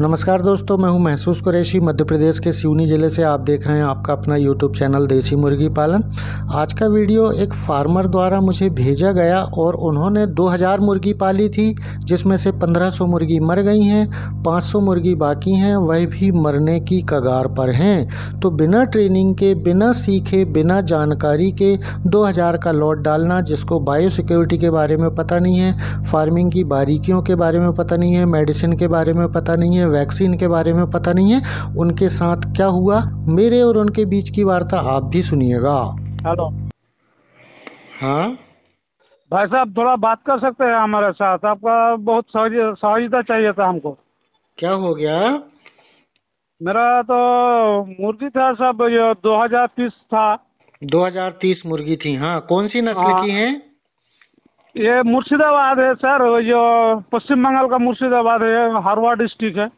नमस्कार दोस्तों मैं हूं महसूस कुरैशी मध्य प्रदेश के सिवनी ज़िले से आप देख रहे हैं आपका अपना यूट्यूब चैनल देसी मुर्गी पालन आज का वीडियो एक फार्मर द्वारा मुझे भेजा गया और उन्होंने 2000 मुर्गी पाली थी जिसमें से 1500 मुर्गी मर गई हैं 500 मुर्गी बाकी हैं वह भी मरने की कगार पर हैं तो बिना ट्रेनिंग के बिना सीखे बिना जानकारी के दो का लॉट डालना जिसको बायो सिक्योरिटी के बारे में पता नहीं है फार्मिंग की बारीकियों के बारे में पता नहीं है मेडिसिन के बारे में पता नहीं है हैं वैक्सीन के बारे में पता नहीं है उनके साथ क्या हुआ मेरे और उनके बीच की वार्ता आप भी सुनिएगा हेलो हाँ भाई साहब थोड़ा बात कर सकते हैं हमारे साथ आपका बहुत सहयोगिता चाहिए था हमको क्या हो गया मेरा तो मुर्गी था सब ये तीस था दो हजार तीस मुर्गी थी हाँ कौन सी नस्ल हाँ। की है ये मुर्शिदाबाद है सर जो पश्चिम बंगाल का मुर्शिदाबाद है हरवा डिस्ट्रिक्ट है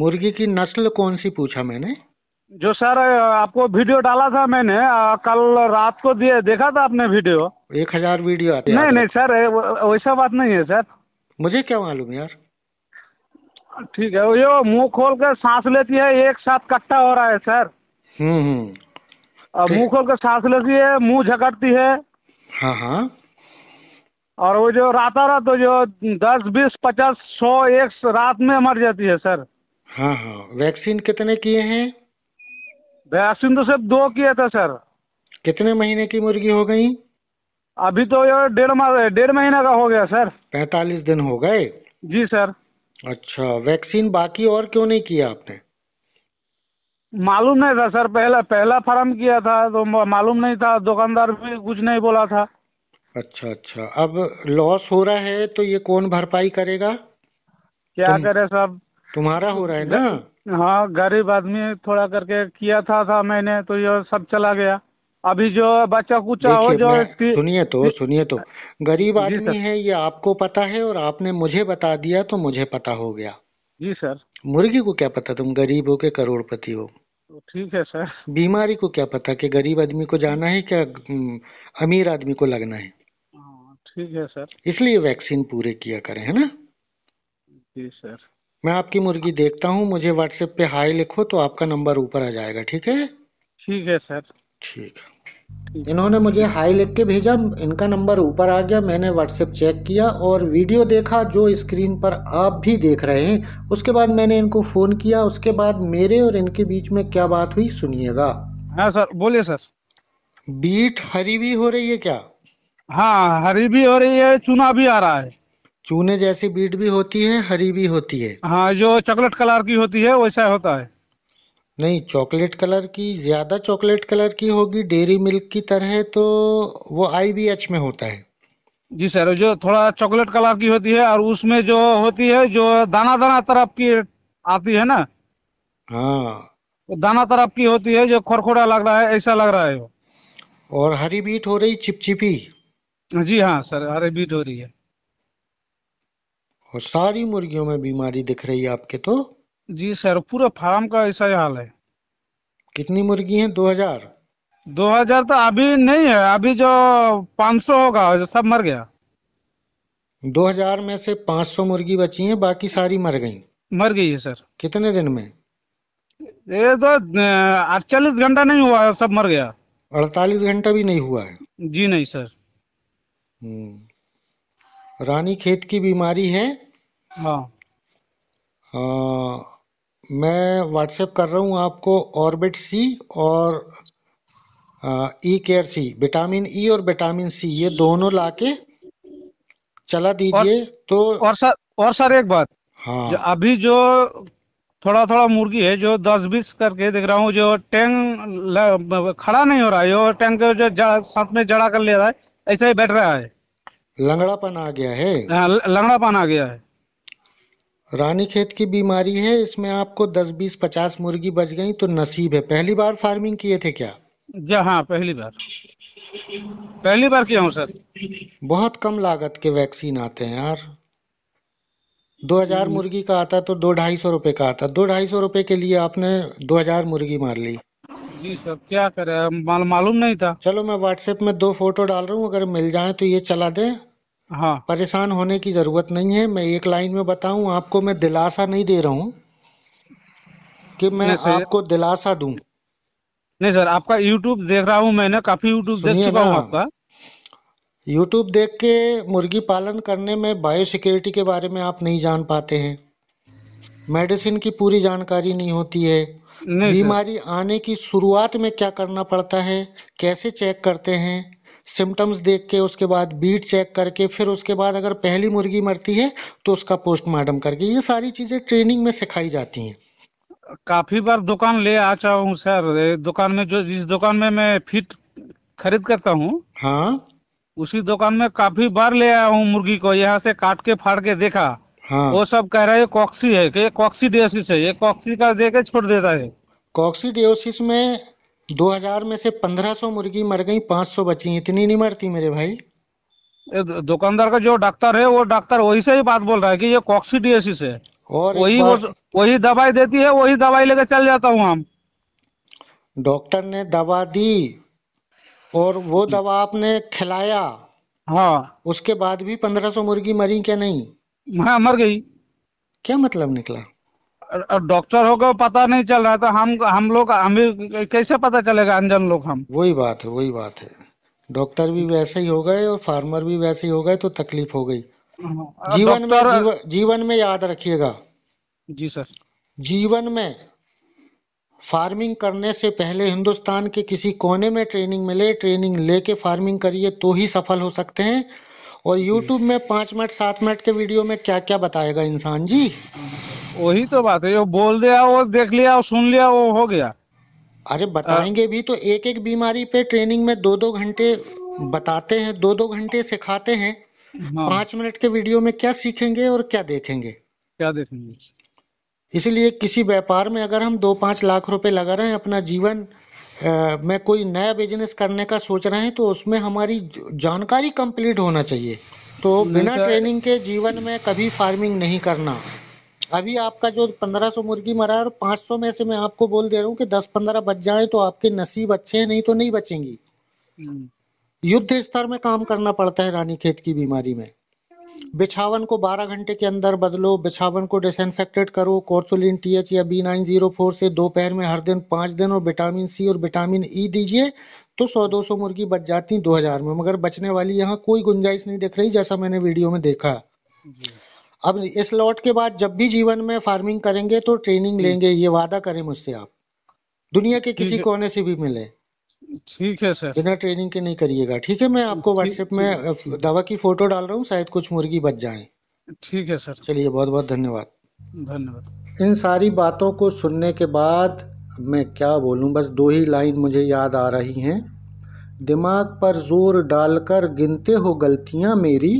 मुर्गी की नस्ल कौन सी पूछा मैंने जो सर आपको वीडियो डाला था मैंने आ, कल रात को दिए देखा था आपने वीडियो एक हजार वीडियो आते नहीं नहीं सर वैसा बात नहीं है सर मुझे क्या मालूम यार ठीक है ये मुंह खोल कर सांस लेती है एक साथ कट्टा हो रहा है सर हम्म, हम्म। मुंह खोल कर सांस लेती है मुंह झकटती है हाँ हाँ और वो जो रातारात वो जो दस बीस पचास सौ एक रात में मर जाती है सर हाँ हाँ वैक्सीन कितने किए हैं वैक्सीन तो सिर्फ दो किए थे सर कितने महीने की मुर्गी हो गई अभी तो ये डेढ़ माह डेढ़ महीना का हो गया सर पैंतालीस दिन हो गए जी सर अच्छा वैक्सीन बाकी और क्यों नहीं किया आपने मालूम नहीं था सर पहला पहला फार्म किया था तो मालूम नहीं था दुकानदार भी कुछ नहीं बोला था अच्छा अच्छा अब लॉस हो रहा है तो ये कौन भरपाई करेगा क्या तुम, करे साहब तुम्हारा हो रहा है ना हाँ गरीब आदमी थोड़ा करके किया था था मैंने तो ये सब चला गया अभी जो बच्चा कुचा हो जो सुनिए तो सुनिए तो गरीब आदमी है ये आपको पता है और आपने मुझे बता दिया तो मुझे पता हो गया जी सर मुर्गी को क्या पता तुम गरीब हो के करोड़पति हो तो ठीक है सर बीमारी को क्या पता कि गरीब आदमी को जाना है क्या अमीर आदमी को लगना है ठीक है सर इसलिए वैक्सीन पूरे किया करें है ना जी सर मैं आपकी मुर्गी देखता हूँ मुझे व्हाट्सएप पे हाई लिखो तो आपका नंबर ऊपर आ जाएगा ठीक है ठीक है सर ठीक इन्होंने मुझे हाई लिख के भेजा इनका नंबर ऊपर आ गया मैंने व्हाट्सएप चेक किया और वीडियो देखा जो स्क्रीन पर आप भी देख रहे हैं उसके बाद मैंने इनको फ़ोन किया उसके बाद मेरे और इनके बीच में क्या बात हुई सुनिएगा हाँ सर बोलिए सर बीट हरी भी हो रही है क्या हाँ हरी भी हो रही है चूना भी आ रहा है चूने जैसी बीट भी होती है हरी भी होती है हाँ जो चॉकलेट कलर की होती है वैसा होता है नहीं चॉकलेट कलर की ज्यादा चॉकलेट कलर की होगी डेरी मिल्क की तरह तो वो एच में होता है जी सर जो थोड़ा चॉकलेट कलर की होती है और उसमें जो होती है जो दाना दाना तरफ की आती है ना हाँ दाना तरफ की होती है जो खोरखोड़ा लग रहा है ऐसा लग रहा है और हरी बीट हो रही चिपचिपी जी हाँ सर अरेबिड हो रही है और सारी मुर्गियों में बीमारी दिख रही है आपके तो जी सर पूरा फार्म का ऐसा ही हाल है कितनी मुर्गी हैं दो हजार दो हजार तो अभी नहीं है अभी जो पाँच सौ होगा जो सब मर गया दो हजार में से पाँच सौ मुर्गी बची हैं बाकी सारी मर गई मर गई है सर कितने दिन में ये तो अड़तालीस घंटा नहीं हुआ है सब मर गया अड़तालीस घंटा भी नहीं हुआ है जी नहीं सर हम्म। रानी खेत की बीमारी है हाँ मैं व्हाट्सएप कर रहा हूँ आपको ऑर्बिट सी और ई केयर सी विटामिन ई और विटामिन सी ये दोनों लाके चला दीजिए तो और सर और सर एक बात हाँ जो अभी जो थोड़ा थोड़ा मुर्गी है जो दस बीस करके देख रहा हूँ जो टैंग खड़ा नहीं हो रहा है और टैंक जो साथ में जड़ा कर ले रहा है ऐसा ही बैठ रहा है लंगड़ापन आ गया है हाँ, लंगड़ापन आ गया है रानी खेत की बीमारी है इसमें आपको 10 20 50 मुर्गी बच गई तो नसीब है पहली बार फार्मिंग किए थे क्या जी हाँ पहली बार पहली बार किया हूँ सर बहुत कम लागत के वैक्सीन आते हैं यार 2000 हम्म। मुर्गी का आता तो दो ढाई सौ रुपए का आता दो ढाई सौ रुपए के लिए आपने 2000 मुर्गी मार ली जी सर क्या करे माल मालूम नहीं था चलो मैं व्हाट्सएप में दो फोटो डाल रहा हूँ अगर मिल जाए तो ये चला दे हाँ परेशान होने की जरूरत नहीं है मैं एक लाइन में बताऊँ आपको मैं दिलासा नहीं दे रहा हूँ कि मैं आपको दिलासा दू नहीं सर आपका यूट्यूब देख रहा हूँ मैंने काफी यूट्यूब देख चुका हूँ आपका यूट्यूब देख के मुर्गी पालन करने में बायोसिक्योरिटी के बारे में आप नहीं जान पाते हैं मेडिसिन की पूरी जानकारी नहीं होती है बीमारी आने की शुरुआत में क्या करना पड़ता है कैसे चेक करते हैं सिम्टम्स देख के उसके बाद बीट चेक करके फिर उसके बाद अगर पहली मुर्गी मरती है तो उसका पोस्टमार्टम करके ये सारी चीज़ें ट्रेनिंग में सिखाई जाती हैं काफ़ी बार दुकान ले आ चाहूँ सर दुकान में जो जिस दुकान में मैं फिट खरीद करता हूँ हाँ उसी दुकान में काफ़ी बार ले आया हूँ मुर्गी को यहाँ से काट के फाड़ के देखा हाँ वो सब कह रहा है कॉक्सी है कि कॉक्सी डेयोसिस है ये कॉक्सी का देके छोड़ देता है कॉक्सी डेयोसिस में 2000 में से 1500 मुर्गी मर गई 500 बची इतनी नहीं मरती मेरे भाई दुकानदार का जो डॉक्टर है वो डॉक्टर वही से ही बात बोल रहा है कि ये कॉक्सी डियोसिस है और वही वही दवाई देती है वही दवाई लेके चल जाता हूँ हम डॉक्टर ने दवा दी और वो दवा आपने खिलाया हाँ उसके बाद भी 1500 मुर्गी मरी क्या नहीं हाँ मर गई क्या मतलब निकला डॉक्टर होगा पता नहीं चल रहा तो हम हम लोग हमें कैसे पता चलेगा अनजान लोग हम वही बात है वही बात है डॉक्टर भी वैसे ही हो गए और फार्मर भी वैसे ही हो गए तो तकलीफ हो गई हाँ, जीवन में जीव, जीवन में याद रखिएगा जी सर जीवन में फार्मिंग करने से पहले हिंदुस्तान के किसी कोने में ट्रेनिंग मिले ट्रेनिंग लेके फार्मिंग करिए तो ही सफल हो सकते हैं और यूट्यूब में पांच मिनट सात मिनट के वीडियो में क्या क्या बताएगा इंसान जी वही तो बात है जो बोल दिया वो देख लिया वो सुन लिया वो हो गया अरे बताएंगे भी तो एक एक बीमारी पे ट्रेनिंग में दो दो घंटे बताते हैं दो दो घंटे सिखाते हैं हाँ। पांच मिनट के वीडियो में क्या सीखेंगे और क्या देखेंगे क्या देखेंगे इसीलिए किसी व्यापार में अगर हम दो पांच लाख रुपए लगा रहे हैं अपना जीवन में कोई नया बिजनेस करने का सोच रहे हैं तो उसमें हमारी जानकारी कंप्लीट होना चाहिए तो बिना ट्रेनिंग के जीवन में कभी फार्मिंग नहीं करना अभी आपका जो 1500 मुर्गी मरा है और 500 में से मैं आपको बोल दे रहा हूँ कि 10-15 बच जाए तो आपके नसीब अच्छे हैं नहीं तो नहीं बचेंगी हम्म। युद्ध स्तर में काम करना पड़ता है रानी खेत की बीमारी में बिछावन को 12 घंटे के अंदर बदलो बिछावन को डिसइनफेक्टेड करो कोर्सोलिन टी एच या बी नाइन जीरो फोर से दोपहर में हर दिन पाँच दिन और विटामिन सी और विटामिन ई e दीजिए तो सौ दो सौ मुर्गी बच जाती दो हजार में मगर बचने वाली यहाँ कोई गुंजाइश नहीं दिख रही जैसा मैंने वीडियो में देखा अब इस लॉट के बाद जब भी जीवन में फार्मिंग करेंगे तो ट्रेनिंग लेंगे ये वादा करें मुझसे आप दुनिया के किसी कोने से भी मिले ठीक है सर बिना ट्रेनिंग के नहीं करिएगा ठीक है मैं आपको व्हाट्सएप में दवा की फोटो डाल रहा हूँ शायद कुछ मुर्गी बच जाए ठीक है सर चलिए बहुत बहुत धन्यवाद धन्यवाद इन सारी बातों को सुनने के बाद मैं क्या बोलूँ बस दो ही लाइन मुझे याद आ रही हैं दिमाग पर जोर डालकर गिनते हो गलतियाँ मेरी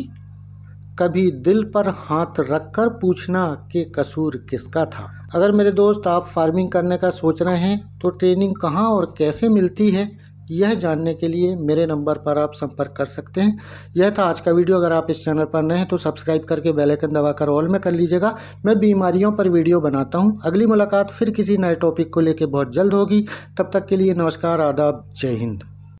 कभी दिल पर हाथ रखकर पूछना कि कसूर किसका था अगर मेरे दोस्त आप फार्मिंग करने का सोच रहे हैं तो ट्रेनिंग कहाँ और कैसे मिलती है यह जानने के लिए मेरे नंबर पर आप संपर्क कर सकते हैं यह था आज का वीडियो अगर आप इस चैनल पर नए हैं तो सब्सक्राइब करके बेल आइकन दबाकर ऑल में कर लीजिएगा मैं बीमारियों पर वीडियो बनाता हूं अगली मुलाकात फिर किसी नए टॉपिक को लेकर बहुत जल्द होगी तब तक के लिए नमस्कार आदाब जय हिंद